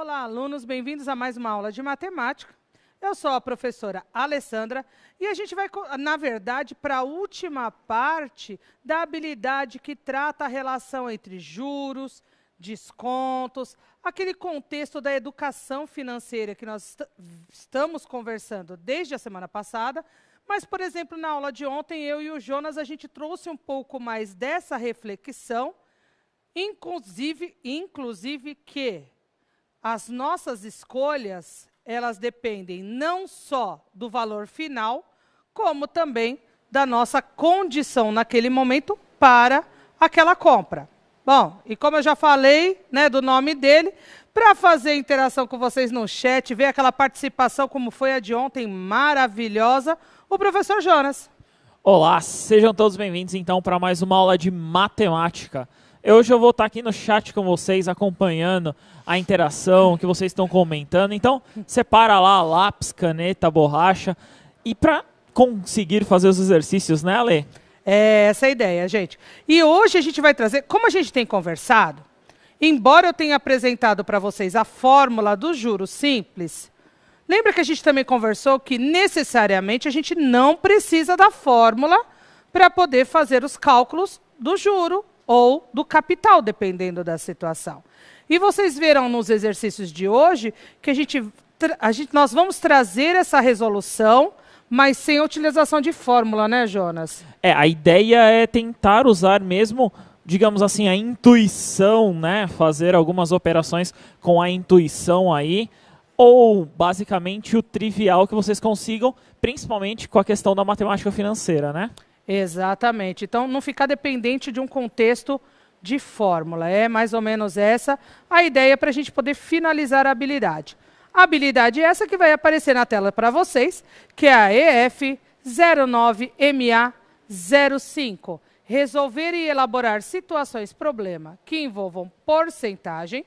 Olá, alunos, bem-vindos a mais uma aula de matemática. Eu sou a professora Alessandra e a gente vai, na verdade, para a última parte da habilidade que trata a relação entre juros, descontos, aquele contexto da educação financeira que nós est estamos conversando desde a semana passada. Mas, por exemplo, na aula de ontem, eu e o Jonas, a gente trouxe um pouco mais dessa reflexão, inclusive, inclusive que as nossas escolhas, elas dependem não só do valor final, como também da nossa condição naquele momento para aquela compra. Bom, e como eu já falei, né, do nome dele, para fazer interação com vocês no chat, ver aquela participação como foi a de ontem, maravilhosa, o professor Jonas. Olá, sejam todos bem-vindos então para mais uma aula de matemática. Hoje eu vou estar aqui no chat com vocês, acompanhando a interação que vocês estão comentando. Então, separa lá lápis, caneta, borracha. E para conseguir fazer os exercícios, né, Ale? É essa a ideia, gente. E hoje a gente vai trazer, como a gente tem conversado, embora eu tenha apresentado para vocês a fórmula do juro simples, lembra que a gente também conversou que necessariamente a gente não precisa da fórmula para poder fazer os cálculos do juro ou do capital, dependendo da situação. E vocês verão nos exercícios de hoje que a gente, a gente, nós vamos trazer essa resolução, mas sem a utilização de fórmula, né, Jonas? É, a ideia é tentar usar mesmo, digamos assim, a intuição, né? Fazer algumas operações com a intuição aí ou basicamente o trivial que vocês consigam, principalmente com a questão da matemática financeira, né? Exatamente. Então, não ficar dependente de um contexto de fórmula. É mais ou menos essa a ideia para a gente poder finalizar a habilidade. A habilidade é essa que vai aparecer na tela para vocês, que é a EF09MA05. Resolver e elaborar situações problema que envolvam porcentagem,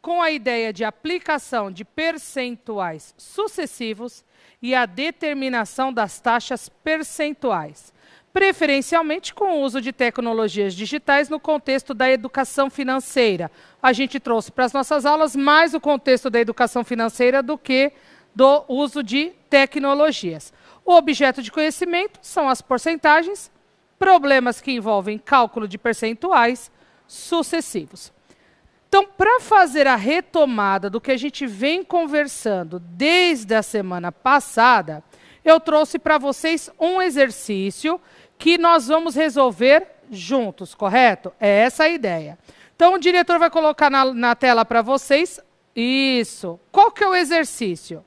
com a ideia de aplicação de percentuais sucessivos e a determinação das taxas percentuais preferencialmente com o uso de tecnologias digitais no contexto da educação financeira. A gente trouxe para as nossas aulas mais o contexto da educação financeira do que do uso de tecnologias. O objeto de conhecimento são as porcentagens, problemas que envolvem cálculo de percentuais sucessivos. Então, para fazer a retomada do que a gente vem conversando desde a semana passada, eu trouxe para vocês um exercício que nós vamos resolver juntos, correto? É essa a ideia. Então o diretor vai colocar na, na tela para vocês. Isso. Qual que é o exercício?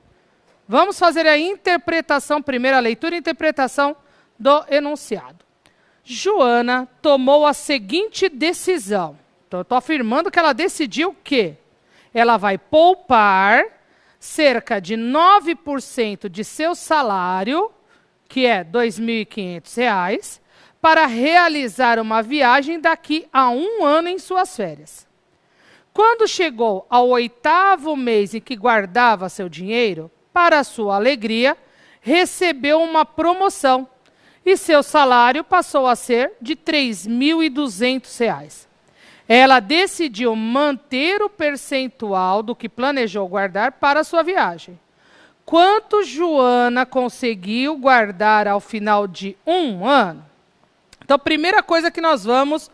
Vamos fazer a interpretação, primeira leitura e interpretação do enunciado. Joana tomou a seguinte decisão. Então, estou afirmando que ela decidiu que ela vai poupar cerca de 9% de seu salário que é R$ 2.500, para realizar uma viagem daqui a um ano em suas férias. Quando chegou ao oitavo mês em que guardava seu dinheiro, para sua alegria, recebeu uma promoção e seu salário passou a ser de R$ reais. Ela decidiu manter o percentual do que planejou guardar para sua viagem quanto Joana conseguiu guardar ao final de um ano? Então, primeira coisa que nós vamos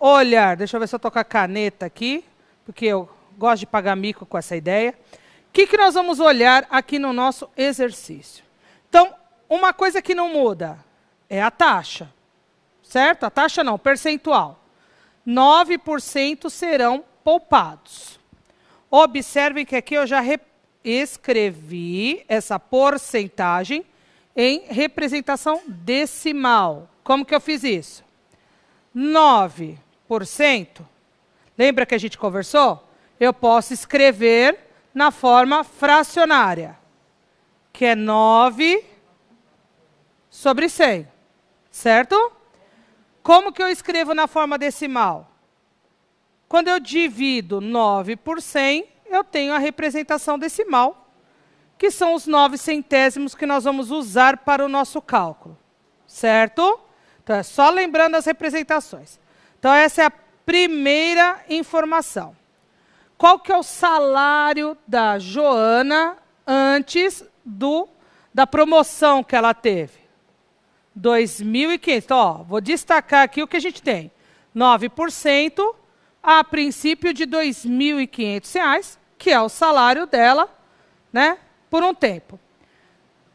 olhar, deixa eu ver se eu toco com a caneta aqui, porque eu gosto de pagar mico com essa ideia. O que, que nós vamos olhar aqui no nosso exercício? Então, uma coisa que não muda é a taxa, certo? A taxa não, percentual. 9% serão poupados. Observem que aqui eu já repito escrevi essa porcentagem em representação decimal. Como que eu fiz isso? 9%. Lembra que a gente conversou? Eu posso escrever na forma fracionária, que é 9 sobre 100. Certo? Como que eu escrevo na forma decimal? Quando eu divido 9 por 100, eu tenho a representação decimal, que são os nove centésimos que nós vamos usar para o nosso cálculo. Certo? Então, é só lembrando as representações. Então, essa é a primeira informação. Qual que é o salário da Joana antes do da promoção que ela teve? 2.500. Então, ó, vou destacar aqui o que a gente tem. 9% a princípio de R$ 2.500 que é o salário dela, né, por um tempo.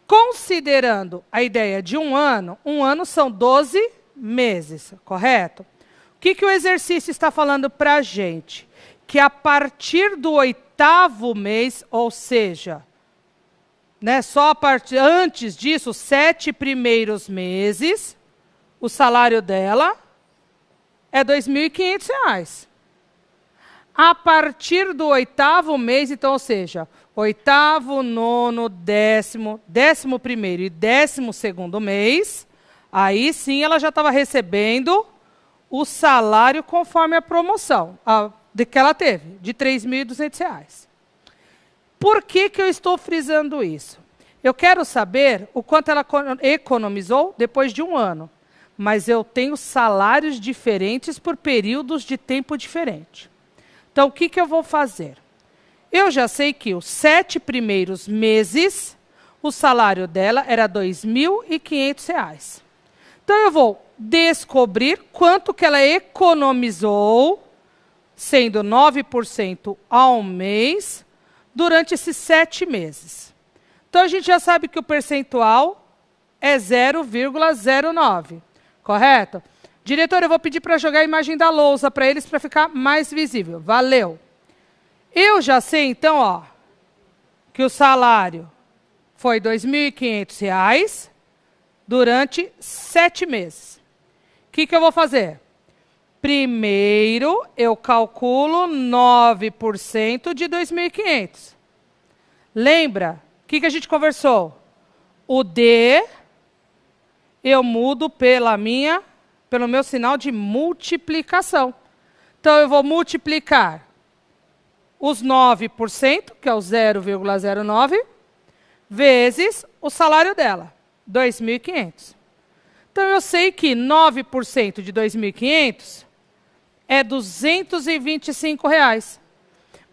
Considerando a ideia de um ano, um ano são 12 meses, correto? O que, que o exercício está falando para a gente? Que a partir do oitavo mês, ou seja, né, só a partir antes disso, sete primeiros meses, o salário dela é R$ 2.500 a partir do oitavo mês, então, ou seja, oitavo, nono, décimo, décimo primeiro e décimo segundo mês, aí sim ela já estava recebendo o salário conforme a promoção a, de, que ela teve, de R$ 3.200. Por que, que eu estou frisando isso? Eu quero saber o quanto ela economizou depois de um ano. Mas eu tenho salários diferentes por períodos de tempo diferente. Então, o que, que eu vou fazer? Eu já sei que os sete primeiros meses, o salário dela era R$ 2.500. Então, eu vou descobrir quanto que ela economizou, sendo 9% ao mês, durante esses sete meses. Então, a gente já sabe que o percentual é 0,09, correto? Diretor, eu vou pedir para jogar a imagem da lousa para eles para ficar mais visível. Valeu. Eu já sei, então, ó, que o salário foi R$ 2.500 durante sete meses. O que, que eu vou fazer? Primeiro, eu calculo 9% de 2.500. Lembra? O que, que a gente conversou? O D eu mudo pela minha pelo meu sinal de multiplicação. Então eu vou multiplicar os 9%, que é o 0,09, vezes o salário dela, 2.500. Então eu sei que 9% de 2.500 é 225 reais.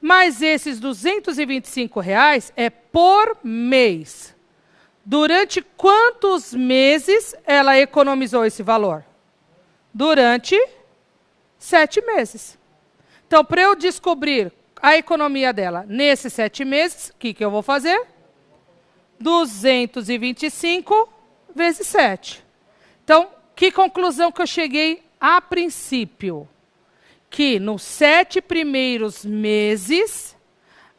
Mas esses 225 reais é por mês. Durante quantos meses ela economizou esse valor? durante sete meses. Então, para eu descobrir a economia dela nesses sete meses, o que, que eu vou fazer? 225 vezes 7. Então, que conclusão que eu cheguei a princípio? Que nos sete primeiros meses,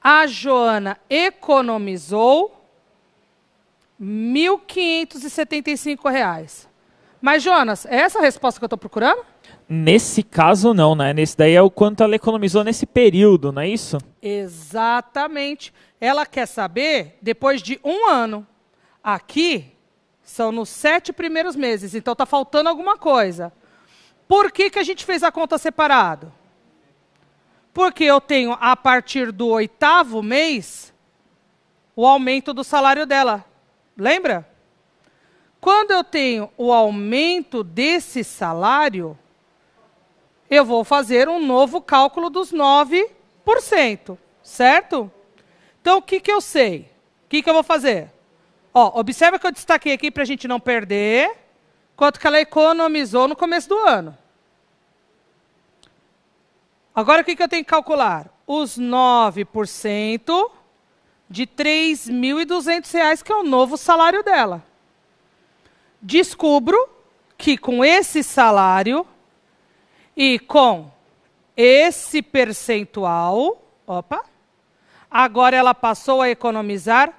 a Joana economizou R$ 1.575. Mas, Jonas, é essa a resposta que eu estou procurando? Nesse caso, não, né? Nesse daí é o quanto ela economizou nesse período, não é isso? Exatamente. Ela quer saber depois de um ano. Aqui são nos sete primeiros meses, então está faltando alguma coisa. Por que, que a gente fez a conta separado? Porque eu tenho, a partir do oitavo mês, o aumento do salário dela. Lembra? Quando eu tenho o aumento desse salário, eu vou fazer um novo cálculo dos 9%, certo? Então, o que, que eu sei? O que, que eu vou fazer? Ó, observa que eu destaquei aqui para a gente não perder quanto que ela economizou no começo do ano. Agora, o que, que eu tenho que calcular? Os 9% de R$ 3.200, que é o novo salário dela descubro que com esse salário e com esse percentual, opa, agora ela passou a economizar R$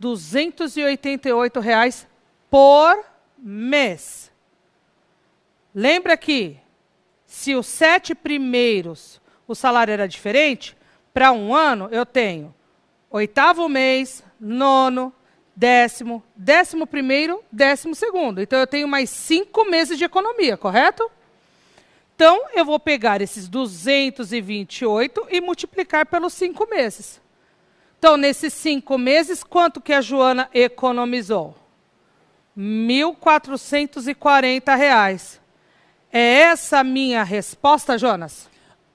288,00 reais por mês. Lembra que se os sete primeiros o salário era diferente, para um ano eu tenho oitavo mês, nono, décimo, décimo primeiro, décimo segundo. Então eu tenho mais cinco meses de economia, correto? Então eu vou pegar esses 228 e multiplicar pelos cinco meses. Então nesses cinco meses, quanto que a Joana economizou? R$ 1.440. É essa a minha resposta, Jonas?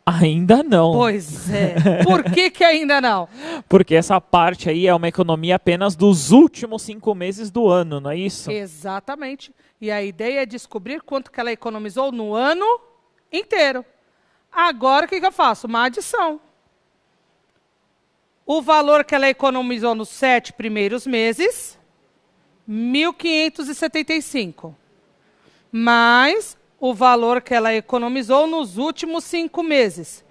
Ainda não. Pois é. Por que, que ainda não? Porque essa parte aí é uma economia apenas dos últimos cinco meses do ano, não é isso? Exatamente. E a ideia é descobrir quanto que ela economizou no ano inteiro. Agora o que, que eu faço? Uma adição. O valor que ela economizou nos sete primeiros meses, 1.575. Mais o valor que ela economizou nos últimos cinco meses,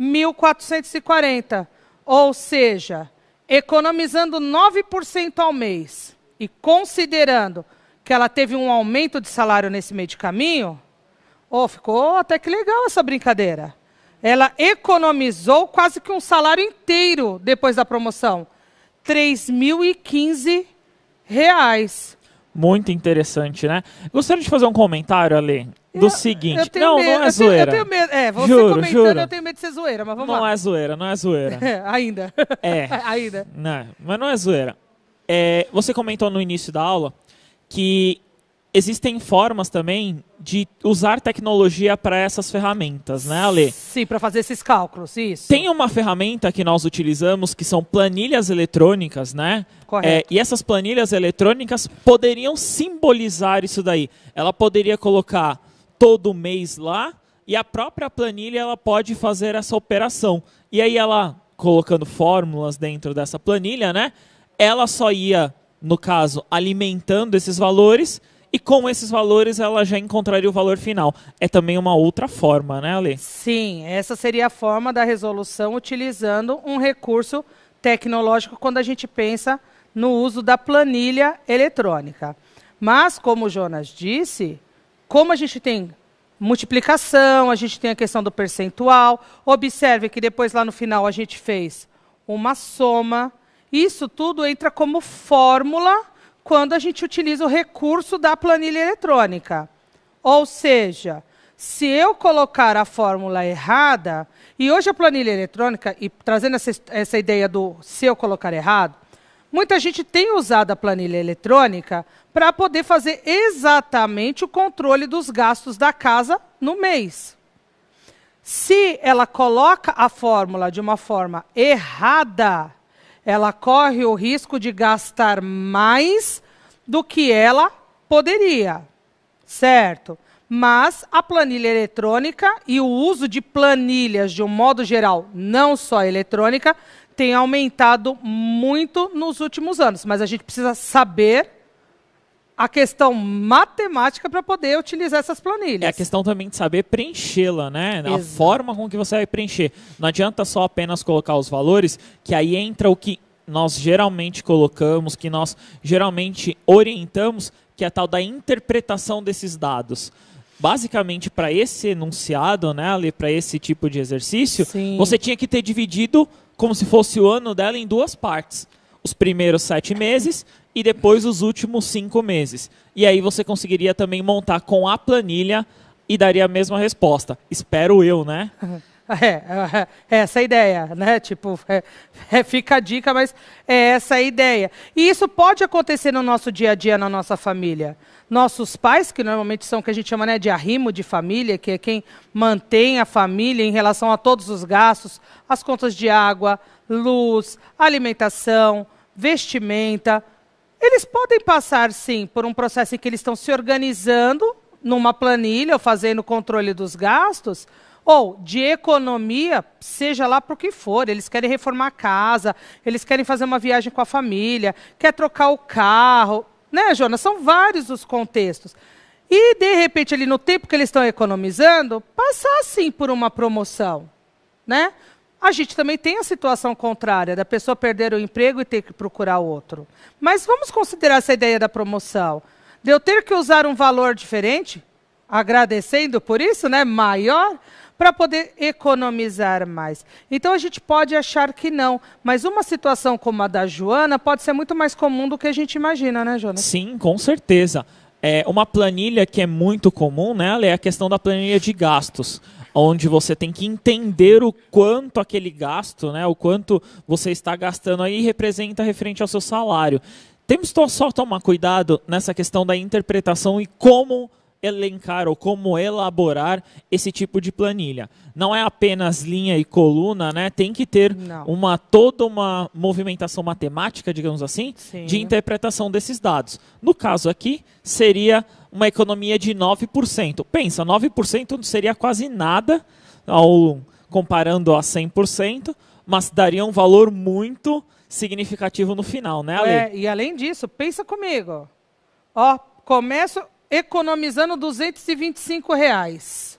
1.440, ou seja, economizando 9% ao mês e considerando que ela teve um aumento de salário nesse meio de caminho, oh, ficou até que legal essa brincadeira. Ela economizou quase que um salário inteiro depois da promoção, 3.015 reais. Muito interessante, né? Gostaria de fazer um comentário, Ale, do eu, seguinte. Eu não, medo, não é eu zoeira. Tenho, eu tenho medo. É, você juro, comentando, juro. eu tenho medo de ser zoeira, mas vamos não lá. Não é zoeira, não é zoeira. É, ainda. É. ainda. Não, mas não é zoeira. É, você comentou no início da aula que existem formas também de usar tecnologia para essas ferramentas, né, Ale? Sim, para fazer esses cálculos, isso. Tem uma ferramenta que nós utilizamos que são planilhas eletrônicas, né? Correto. É, e essas planilhas eletrônicas poderiam simbolizar isso daí. Ela poderia colocar todo mês lá e a própria planilha ela pode fazer essa operação. E aí ela colocando fórmulas dentro dessa planilha, né? Ela só ia, no caso, alimentando esses valores e com esses valores ela já encontraria o valor final. É também uma outra forma, né, Ale? Sim, essa seria a forma da resolução utilizando um recurso tecnológico quando a gente pensa no uso da planilha eletrônica. Mas, como o Jonas disse, como a gente tem multiplicação, a gente tem a questão do percentual, observe que depois lá no final a gente fez uma soma. Isso tudo entra como fórmula quando a gente utiliza o recurso da planilha eletrônica. Ou seja, se eu colocar a fórmula errada, e hoje a planilha eletrônica, e trazendo essa, essa ideia do se eu colocar errado, muita gente tem usado a planilha eletrônica para poder fazer exatamente o controle dos gastos da casa no mês. Se ela coloca a fórmula de uma forma errada, ela corre o risco de gastar mais do que ela poderia, certo? Mas a planilha eletrônica e o uso de planilhas de um modo geral, não só eletrônica, tem aumentado muito nos últimos anos. Mas a gente precisa saber a questão matemática para poder utilizar essas planilhas. É a questão também de saber preenchê-la, né? Exato. A forma com que você vai preencher. Não adianta só apenas colocar os valores, que aí entra o que nós geralmente colocamos, que nós geralmente orientamos, que é a tal da interpretação desses dados basicamente para esse enunciado, né, ali para esse tipo de exercício, Sim. você tinha que ter dividido como se fosse o ano dela em duas partes. Os primeiros sete meses e depois os últimos cinco meses. E aí você conseguiria também montar com a planilha e daria a mesma resposta. Espero eu, né? É, é, é essa a ideia, né? Tipo, é, é, fica a dica, mas é essa a ideia. E isso pode acontecer no nosso dia a dia, na nossa família. Nossos pais, que normalmente são o que a gente chama né, de arrimo de família, que é quem mantém a família em relação a todos os gastos, as contas de água, luz, alimentação, vestimenta, eles podem passar, sim, por um processo em que eles estão se organizando numa planilha ou fazendo controle dos gastos, ou de economia, seja lá para o que for. Eles querem reformar a casa, eles querem fazer uma viagem com a família, quer trocar o carro. Né, Jonas? São vários os contextos. E, de repente, ali no tempo que eles estão economizando, passar sim por uma promoção. Né? A gente também tem a situação contrária, da pessoa perder o emprego e ter que procurar outro. Mas vamos considerar essa ideia da promoção. De eu ter que usar um valor diferente, agradecendo por isso, né, maior, para poder economizar mais. Então a gente pode achar que não, mas uma situação como a da Joana pode ser muito mais comum do que a gente imagina, né, Jonas? Sim, com certeza. É uma planilha que é muito comum, né, é a questão da planilha de gastos onde você tem que entender o quanto aquele gasto, né, o quanto você está gastando aí representa referente ao seu salário. Temos só tomar cuidado nessa questão da interpretação e como elencar ou como elaborar esse tipo de planilha. Não é apenas linha e coluna, né? Tem que ter Não. uma toda uma movimentação matemática, digamos assim, Sim. de interpretação desses dados. No caso aqui, seria uma economia de 9%. Pensa, 9% seria quase nada ao comparando a 100%, mas daria um valor muito significativo no final, né, Ale? É, e além disso, pensa comigo. Ó, começo economizando 225 reais.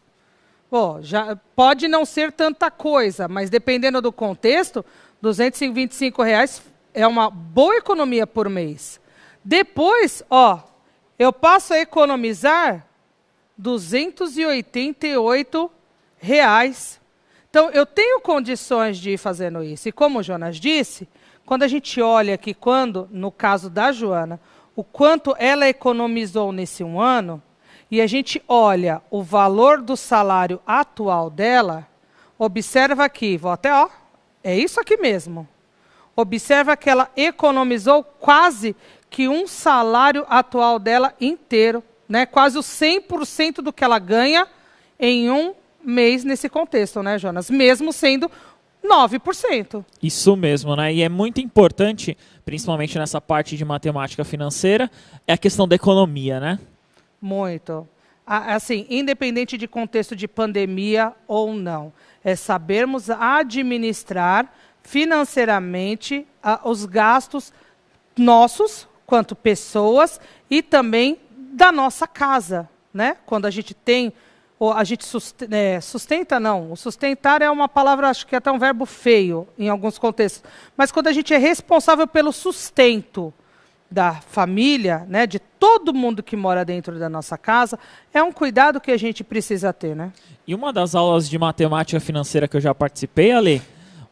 Pô, já pode não ser tanta coisa, mas dependendo do contexto, 225 reais é uma boa economia por mês. Depois, ó, eu posso economizar 288 reais. Então, eu tenho condições de ir fazendo isso. E como o Jonas disse, quando a gente olha aqui, quando, no caso da Joana, o quanto ela economizou nesse um ano, e a gente olha o valor do salário atual dela, observa aqui, vou até, ó, é isso aqui mesmo. Observa que ela economizou quase que um salário atual dela inteiro, né, quase o 100% do que ela ganha em um mês nesse contexto, né, Jonas? Mesmo sendo 9%. Isso mesmo, né? E é muito importante, principalmente nessa parte de matemática financeira, é a questão da economia, né? Muito. Assim, independente de contexto de pandemia ou não, é sabermos administrar financeiramente os gastos nossos quanto pessoas e também da nossa casa, né? Quando a gente tem, a gente sustenta, é, sustenta, não. O sustentar é uma palavra, acho que é até um verbo feio em alguns contextos. Mas quando a gente é responsável pelo sustento da família, né, de todo mundo que mora dentro da nossa casa, é um cuidado que a gente precisa ter, né? E uma das aulas de matemática financeira que eu já participei, Ale,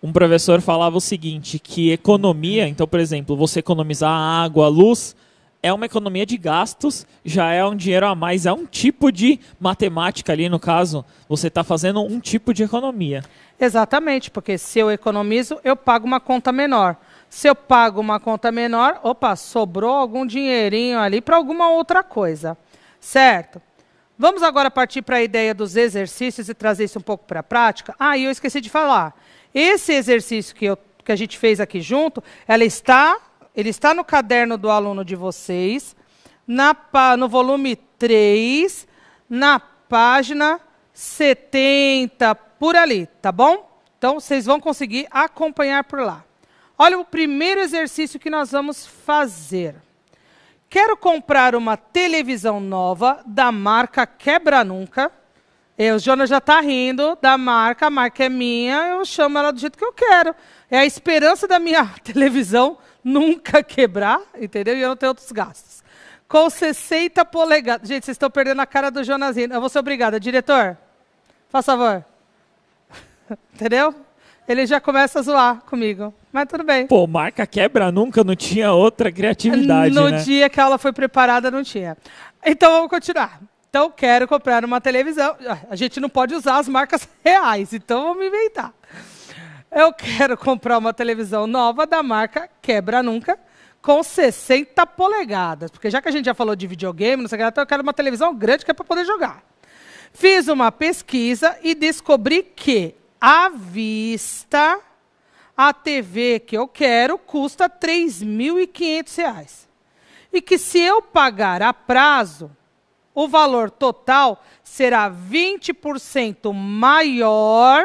um professor falava o seguinte, que economia, então, por exemplo, você economizar água, luz, é uma economia de gastos, já é um dinheiro a mais, é um tipo de matemática ali, no caso, você está fazendo um tipo de economia. Exatamente, porque se eu economizo, eu pago uma conta menor. Se eu pago uma conta menor, opa, sobrou algum dinheirinho ali para alguma outra coisa. Certo? Vamos agora partir para a ideia dos exercícios e trazer isso um pouco para a prática. Ah, e eu esqueci de falar. Esse exercício que, eu, que a gente fez aqui junto, ela está, ele está no caderno do aluno de vocês, na, no volume 3, na página 70, por ali, tá bom? Então, vocês vão conseguir acompanhar por lá. Olha o primeiro exercício que nós vamos fazer. Quero comprar uma televisão nova da marca Quebra Nunca eu, é, o Jonas já está rindo da marca, a marca é minha, eu chamo ela do jeito que eu quero. É a esperança da minha televisão nunca quebrar, entendeu? E eu não tenho outros gastos. Com 60 polegadas. Gente, vocês estão perdendo a cara do Jonas rindo. Eu vou ser obrigada. Diretor, faz favor. entendeu? Ele já começa a zoar comigo. Mas tudo bem. Pô, marca quebra nunca, não tinha outra criatividade. No né? dia que a aula foi preparada, não tinha. Então vamos continuar. Então, quero comprar uma televisão. A gente não pode usar as marcas reais, então vamos inventar. Eu quero comprar uma televisão nova da marca Quebra Nunca, com 60 polegadas. Porque já que a gente já falou de videogame, não sei o que, então eu quero uma televisão grande que é para poder jogar. Fiz uma pesquisa e descobri que à vista a TV que eu quero custa R$ 3.500. E que se eu pagar a prazo, o valor total será 20% maior,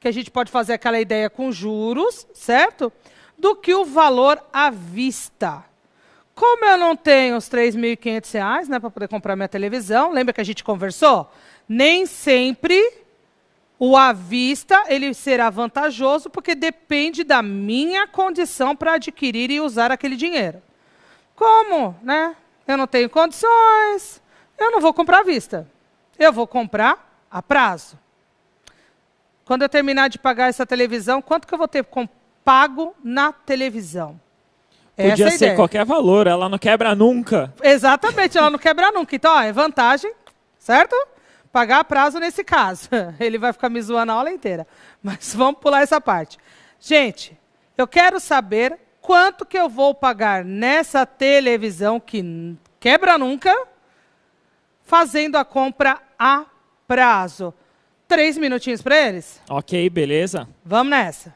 que a gente pode fazer aquela ideia com juros, certo? Do que o valor à vista. Como eu não tenho os R$ 3.500 né, para poder comprar minha televisão, lembra que a gente conversou? Nem sempre o à vista ele será vantajoso porque depende da minha condição para adquirir e usar aquele dinheiro. Como, né? Eu não tenho condições, eu não vou comprar à vista. Eu vou comprar a prazo. Quando eu terminar de pagar essa televisão, quanto que eu vou ter pago na televisão? Podia essa é ser ideia. qualquer valor, ela não quebra nunca. Exatamente, ela não quebra nunca. Então, ó, é vantagem, certo? Pagar a prazo nesse caso. Ele vai ficar me zoando a aula inteira. Mas vamos pular essa parte. Gente, eu quero saber quanto que eu vou pagar nessa televisão que quebra nunca fazendo a compra a prazo. Três minutinhos para eles? Ok, beleza. Vamos nessa.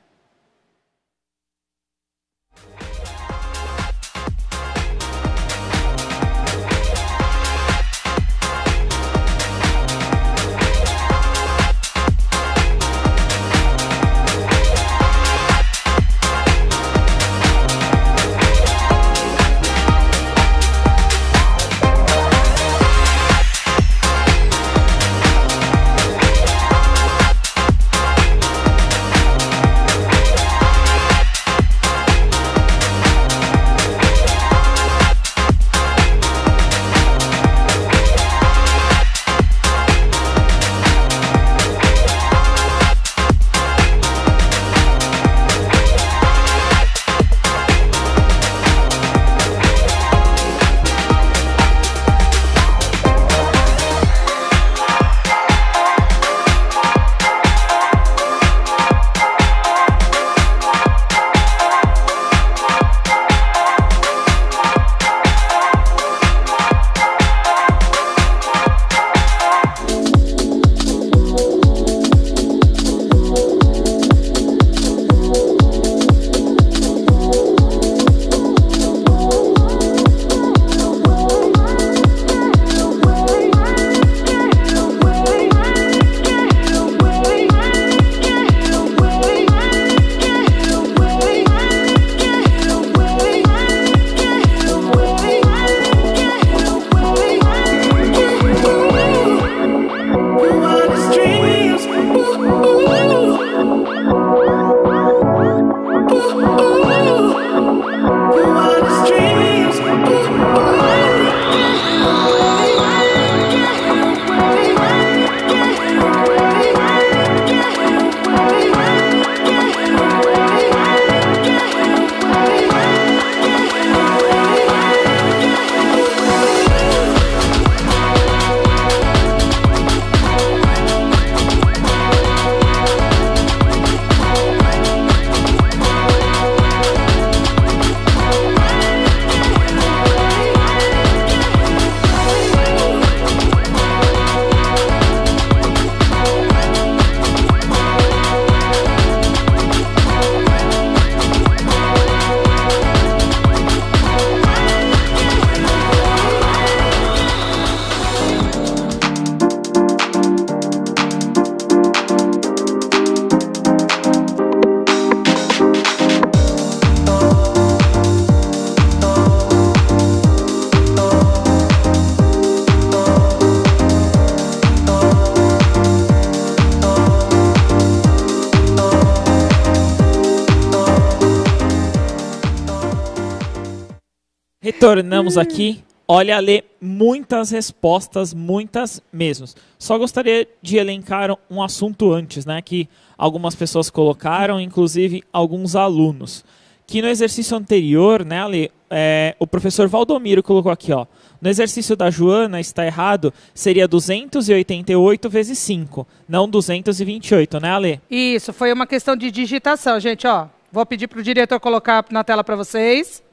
Retornamos hum. aqui. Olha, Ale, muitas respostas, muitas mesmo. Só gostaria de elencar um assunto antes, né? Que algumas pessoas colocaram, inclusive alguns alunos. Que no exercício anterior, né, Ale, é, o professor Valdomiro colocou aqui, ó. No exercício da Joana, está errado, seria 288 vezes 5, não 228, né, Ale? Isso, foi uma questão de digitação, gente, ó. Vou pedir para o diretor colocar na tela para vocês.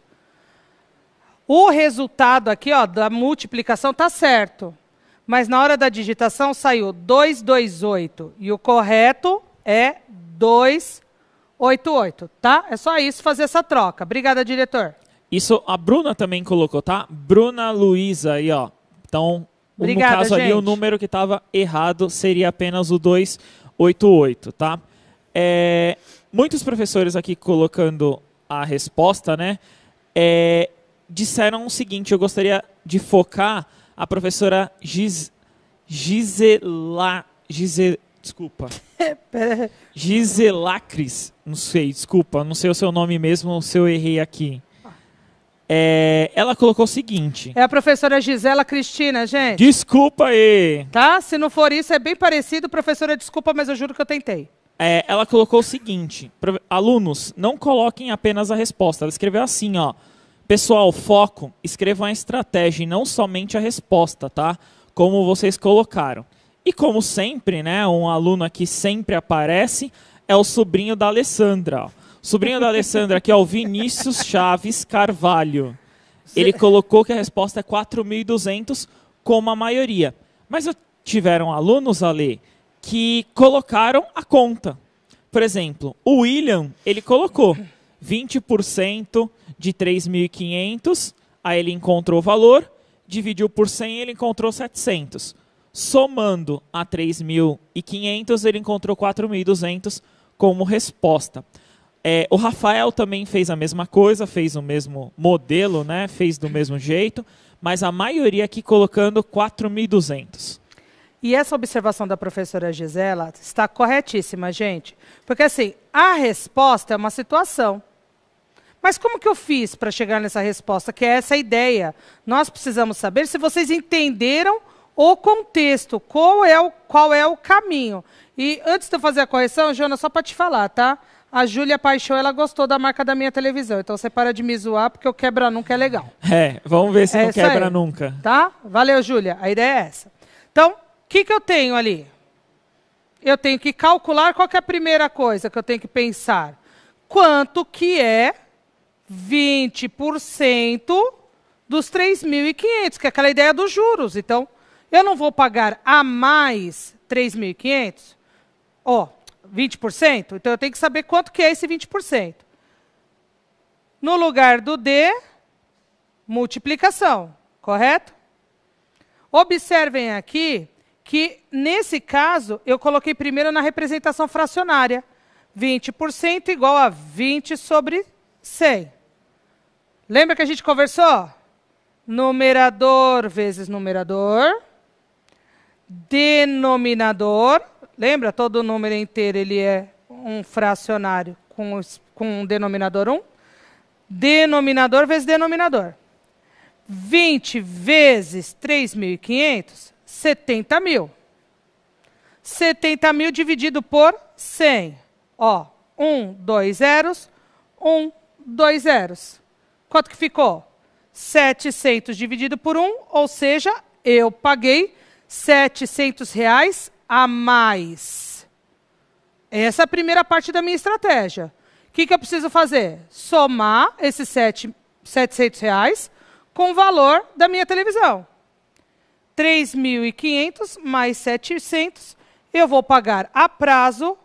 O resultado aqui, ó, da multiplicação tá certo. Mas na hora da digitação saiu 228 e o correto é 288, tá? É só isso fazer essa troca. Obrigada, diretor. Isso a Bruna também colocou, tá? Bruna Luísa aí, ó. Então, Obrigada, no caso gente. ali, o número que estava errado seria apenas o 288, tá? É, muitos professores aqui colocando a resposta, né? É, disseram o seguinte: eu gostaria de focar a professora Gis, Gisela. Gise, desculpa. Giselacris. Não sei, desculpa. Não sei o seu nome mesmo, se eu errei aqui. É, ela colocou o seguinte. É a professora Gisela Cristina, gente. Desculpa aí. Tá? Se não for isso, é bem parecido. Professora, desculpa, mas eu juro que eu tentei. É, ela colocou o seguinte. Alunos, não coloquem apenas a resposta. Ela escreveu assim, ó. Pessoal, foco, escrevam a estratégia e não somente a resposta, tá? Como vocês colocaram. E como sempre, né, um aluno aqui sempre aparece, é o sobrinho da Alessandra. Ó. Sobrinho da Alessandra que é o Vinícius Chaves Carvalho. Ele colocou que a resposta é 4.200, como a maioria. Mas tiveram alunos, Ale, que colocaram a conta. Por exemplo, o William, ele colocou 20% de 3.500, aí ele encontrou o valor, dividiu por 100, ele encontrou 700. Somando a 3.500, ele encontrou 4.200 como resposta. É, o Rafael também fez a mesma coisa, fez o mesmo modelo, né? fez do mesmo jeito, mas a maioria aqui colocando 4.200. E essa observação da professora Gisela está corretíssima, gente. Porque, assim, a resposta é uma situação. Mas como que eu fiz para chegar nessa resposta? Que é essa a ideia. Nós precisamos saber se vocês entenderam o contexto, qual é o, qual é o caminho. E antes de eu fazer a correção, Jona, só para te falar, tá? A Júlia Paixão, ela gostou da marca da minha televisão. Então você para de me zoar, porque o quebra nunca é legal. É, vamos ver se é não quebra aí. nunca. Tá? Valeu, Júlia. A ideia é essa. Então, o que, que eu tenho ali? Eu tenho que calcular qual que é a primeira coisa que eu tenho que pensar. Quanto que é 20% dos 3.500, que é aquela ideia dos juros. Então, eu não vou pagar a mais 3.500, ó, oh, 20%, então eu tenho que saber quanto que é esse 20%. No lugar do D, multiplicação, correto? Observem aqui que, nesse caso, eu coloquei primeiro na representação fracionária. 20% igual a 20 sobre Sei. Lembra que a gente conversou? Numerador vezes numerador. Denominador. Lembra? Todo número inteiro ele é um fracionário com, com um denominador 1. Um. Denominador vezes denominador. 20 vezes 3.500, 70 mil. 70 mil dividido por 100. Ó, 1, um, 2 zeros, 1, um, dois zeros. Quanto que ficou? 700 dividido por 1, ou seja, eu paguei 700 reais a mais. Essa é a primeira parte da minha estratégia. O que, que eu preciso fazer? Somar esses 7, 700 reais com o valor da minha televisão. 3.500 mais 700, eu vou pagar a prazo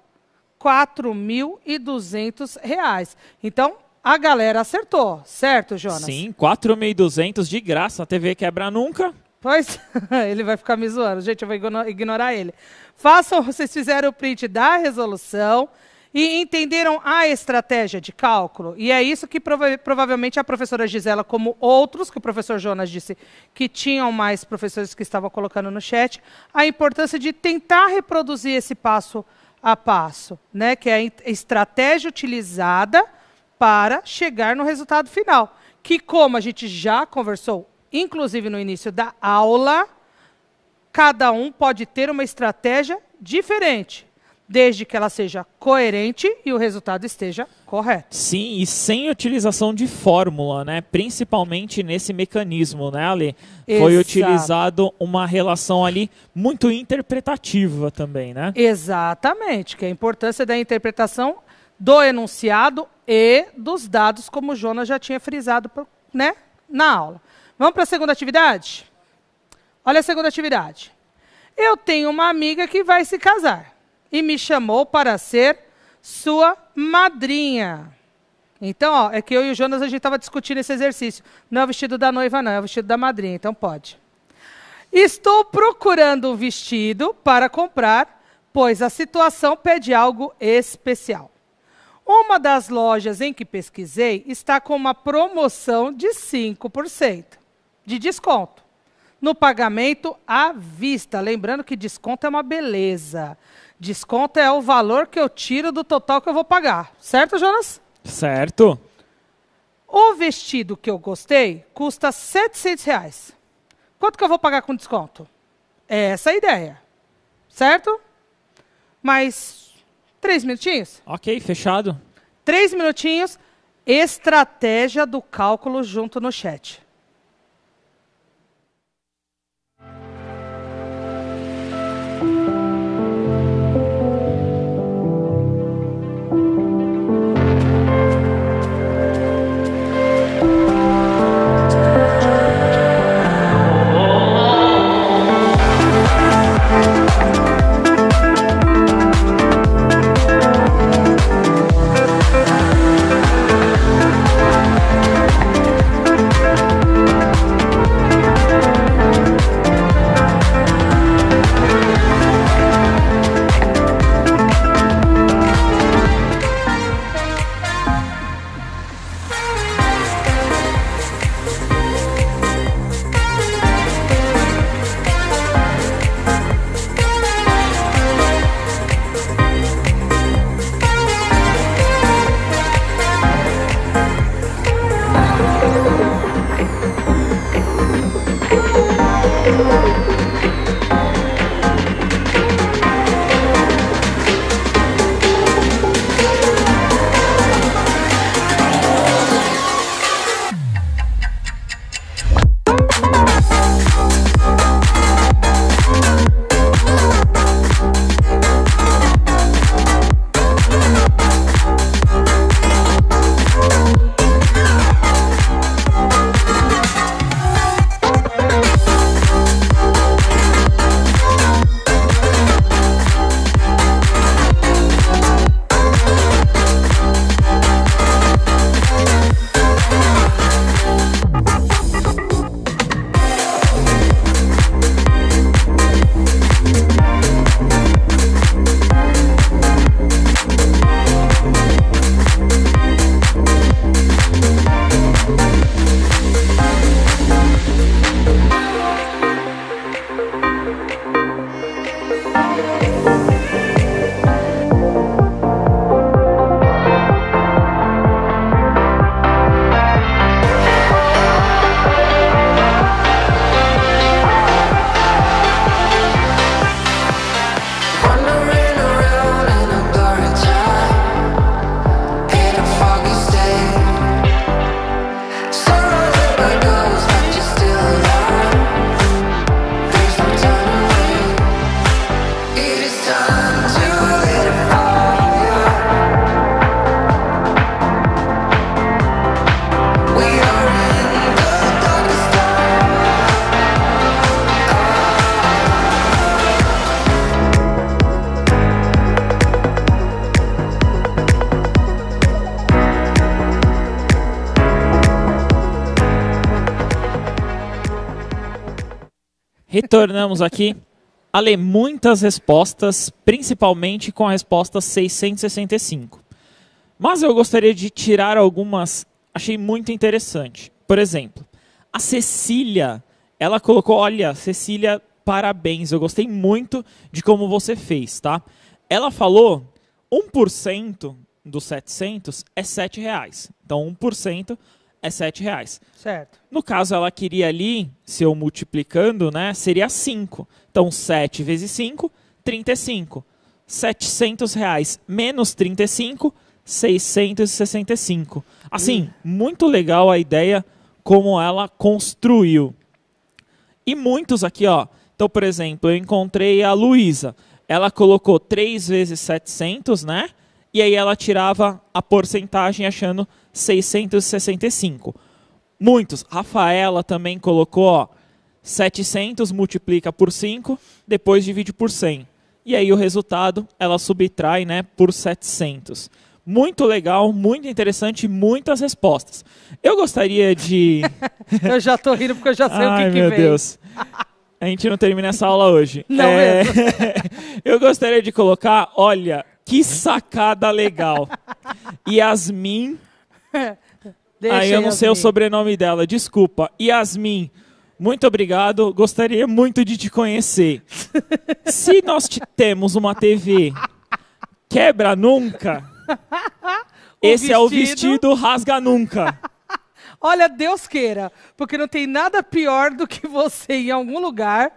4.200 reais. Então, a galera acertou, certo, Jonas? Sim, 4.200 de graça. A TV quebra nunca. Pois, ele vai ficar me zoando. Gente, eu vou ignorar ele. Façam, vocês fizeram o print da resolução e entenderam a estratégia de cálculo. E é isso que prova provavelmente a professora Gisela, como outros, que o professor Jonas disse que tinham mais professores que estavam colocando no chat, a importância de tentar reproduzir esse passo a passo, né? que é a estratégia utilizada para chegar no resultado final. Que, como a gente já conversou, inclusive no início da aula, cada um pode ter uma estratégia diferente, desde que ela seja coerente e o resultado esteja correto. Sim, e sem utilização de fórmula, né? Principalmente nesse mecanismo, né, Ali Exato. Foi utilizado uma relação ali muito interpretativa também, né? Exatamente, que é a importância da interpretação do enunciado e dos dados, como o Jonas já tinha frisado né, na aula. Vamos para a segunda atividade? Olha a segunda atividade. Eu tenho uma amiga que vai se casar e me chamou para ser sua madrinha. Então, ó, é que eu e o Jonas a gente estava discutindo esse exercício. Não é o vestido da noiva, não, é o vestido da madrinha, então pode. Estou procurando um vestido para comprar, pois a situação pede algo especial. Uma das lojas em que pesquisei está com uma promoção de 5% de desconto no pagamento à vista. Lembrando que desconto é uma beleza. Desconto é o valor que eu tiro do total que eu vou pagar. Certo, Jonas? Certo. O vestido que eu gostei custa 700 reais. Quanto que eu vou pagar com desconto? É essa a ideia. Certo? Mas Três minutinhos? Ok, fechado. Três minutinhos. Estratégia do cálculo junto no chat. Retornamos aqui. Ale, muitas respostas, principalmente com a resposta 665. Mas eu gostaria de tirar algumas, achei muito interessante. Por exemplo, a Cecília, ela colocou, olha, Cecília, parabéns, eu gostei muito de como você fez, tá? Ela falou, 1% dos 700 é 7 reais. Então, 1% é 7 reais. Certo. No caso, ela queria ali, se eu multiplicando, né, seria 5. Então, 7 vezes 5, 35. 700 reais menos 35, 665. Assim, Ih. muito legal a ideia como ela construiu. E muitos aqui, ó. Então, por exemplo, eu encontrei a Luísa. Ela colocou 3 vezes 700, né? E aí ela tirava a porcentagem achando 665. Muitos. Rafaela também colocou, ó, 700 multiplica por 5, depois divide por 100. E aí o resultado, ela subtrai, né, por 700. Muito legal, muito interessante, muitas respostas. Eu gostaria de Eu já tô rindo porque eu já sei Ai, o que que meu Deus. A gente não termina essa aula hoje. Não é... eu gostaria de colocar, olha, que sacada legal. Yasmin Deixa Aí eu não sei o sobrenome dela, desculpa. Yasmin, muito obrigado. Gostaria muito de te conhecer. Se nós te temos uma TV quebra nunca, esse vestido... é o vestido rasga nunca. Olha, Deus queira, porque não tem nada pior do que você em algum lugar,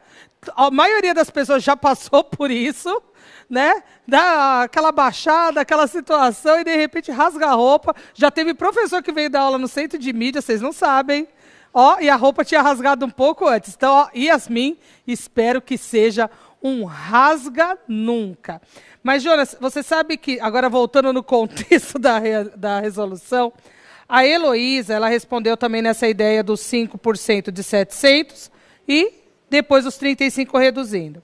a maioria das pessoas já passou por isso, né? Dá aquela baixada, aquela situação e de repente rasga a roupa. Já teve professor que veio dar aula no centro de mídia, vocês não sabem. Ó, e a roupa tinha rasgado um pouco antes. Então, ó, Yasmin, espero que seja um rasga nunca. Mas, Jonas, você sabe que, agora voltando no contexto da, re, da resolução, a Heloísa, ela respondeu também nessa ideia dos 5% de 700 e depois os 35 reduzindo.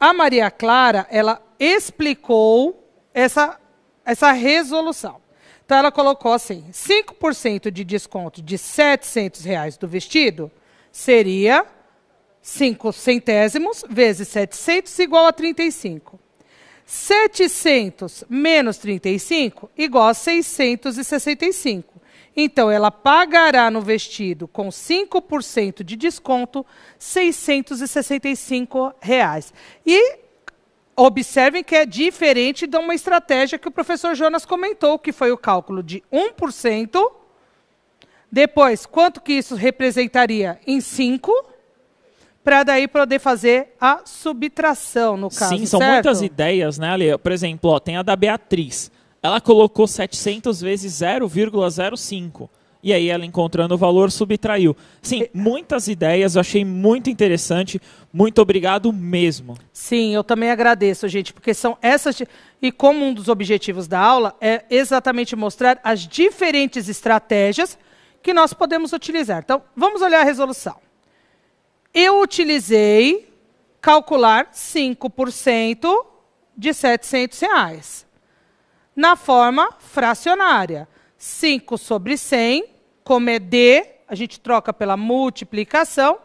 A Maria Clara, ela explicou essa, essa resolução. Então ela colocou assim: 5% de desconto de 700 reais do vestido seria 5 centésimos vezes 700 igual a 35. 700 menos 35 igual a 665. Então, ela pagará no vestido, com 5% de desconto, R$ 665. Reais. E observem que é diferente de uma estratégia que o professor Jonas comentou, que foi o cálculo de 1%. Depois, quanto que isso representaria em 5%? para daí poder fazer a subtração, no caso. Sim, são certo? muitas ideias, né, Ali? Por exemplo, ó, tem a da Beatriz ela colocou 700 vezes 0,05. E aí ela encontrando o valor subtraiu. Sim, muitas ideias, eu achei muito interessante. Muito obrigado mesmo. Sim, eu também agradeço, gente, porque são essas e como um dos objetivos da aula é exatamente mostrar as diferentes estratégias que nós podemos utilizar. Então, vamos olhar a resolução. Eu utilizei calcular 5% de 700 reais na forma fracionária. 5 sobre 100, como é D, a gente troca pela multiplicação,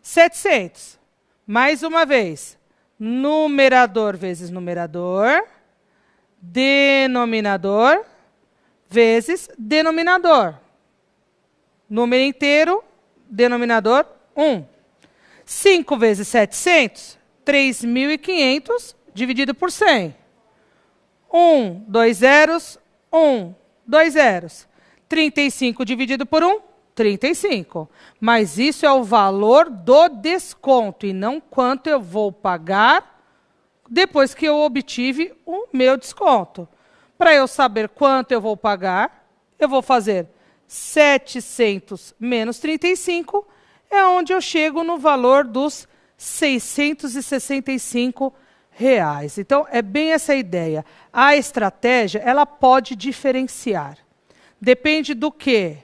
700. Mais uma vez, numerador vezes numerador, denominador vezes denominador. Número inteiro, denominador 1. 5 vezes 700, 3.500 dividido por 100. 1, 2 zeros, 1, 2 zeros. 35 dividido por 1, 35. Mas isso é o valor do desconto e não quanto eu vou pagar depois que eu obtive o meu desconto. Para eu saber quanto eu vou pagar, eu vou fazer 700 menos 35, é onde eu chego no valor dos 665 reais. Então, é bem essa ideia. A estratégia, ela pode diferenciar. Depende do quê?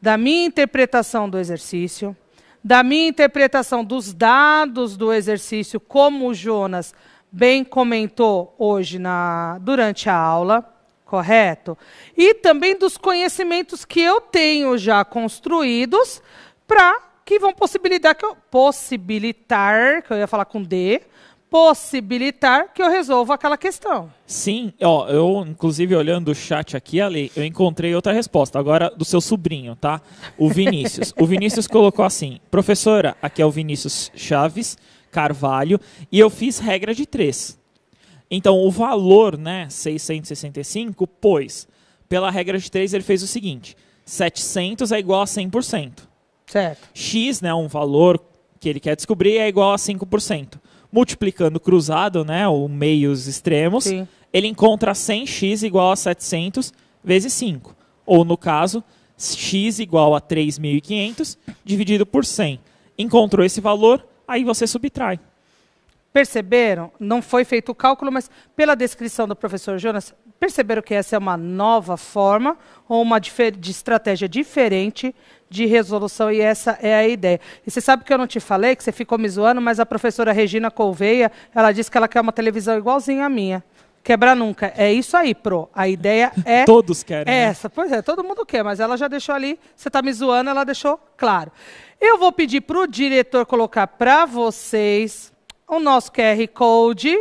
Da minha interpretação do exercício, da minha interpretação dos dados do exercício, como o Jonas bem comentou hoje na, durante a aula, correto? E também dos conhecimentos que eu tenho já construídos para que vão possibilitar que eu possibilitar, que eu ia falar com D, possibilitar que eu resolva aquela questão. Sim, ó, eu inclusive olhando o chat aqui, Ale, eu encontrei outra resposta, agora do seu sobrinho, tá? O Vinícius. o Vinícius colocou assim: "Professora, aqui é o Vinícius Chaves Carvalho e eu fiz regra de três. Então, o valor, né, 665, pois pela regra de três ele fez o seguinte: 700 é igual a 100%. Certo. X, né, um valor que ele quer descobrir é igual a 5% multiplicando cruzado, né, meio os extremos, Sim. ele encontra 100x igual a 700 vezes 5. Ou, no caso, x igual a 3.500 dividido por 100. Encontrou esse valor, aí você subtrai. Perceberam? Não foi feito o cálculo, mas pela descrição do professor Jonas, perceberam que essa é uma nova forma ou uma de estratégia diferente de resolução e essa é a ideia. E você sabe que eu não te falei, que você ficou me zoando, mas a professora Regina Colveia, ela disse que ela quer uma televisão igualzinha à minha. quebra nunca. É isso aí, pro. A ideia é. Todos querem. Né? Essa. Né? Pois é, todo mundo quer, mas ela já deixou ali. Você está me zoando, ela deixou claro. Eu vou pedir para o diretor colocar para vocês o nosso QR Code,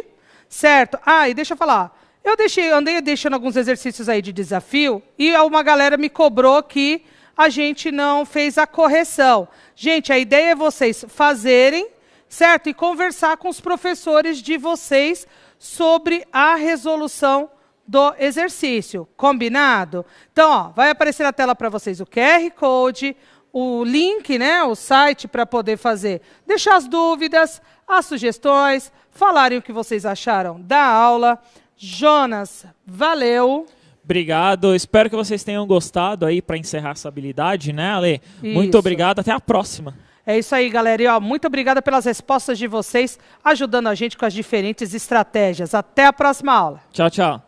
certo? Ah, e deixa eu falar. Eu deixei, andei deixando alguns exercícios aí de desafio e uma galera me cobrou que a gente não fez a correção. Gente, a ideia é vocês fazerem, certo? E conversar com os professores de vocês sobre a resolução do exercício. Combinado? Então, ó, vai aparecer na tela para vocês o QR Code, o link, né, o site para poder fazer, deixar as dúvidas, as sugestões, falarem o que vocês acharam da aula. Jonas, valeu! Obrigado. Espero que vocês tenham gostado aí para encerrar essa habilidade, né, Ale? Isso. Muito obrigado. Até a próxima. É isso aí, galera. E, ó, muito obrigada pelas respostas de vocês, ajudando a gente com as diferentes estratégias. Até a próxima aula. Tchau, tchau.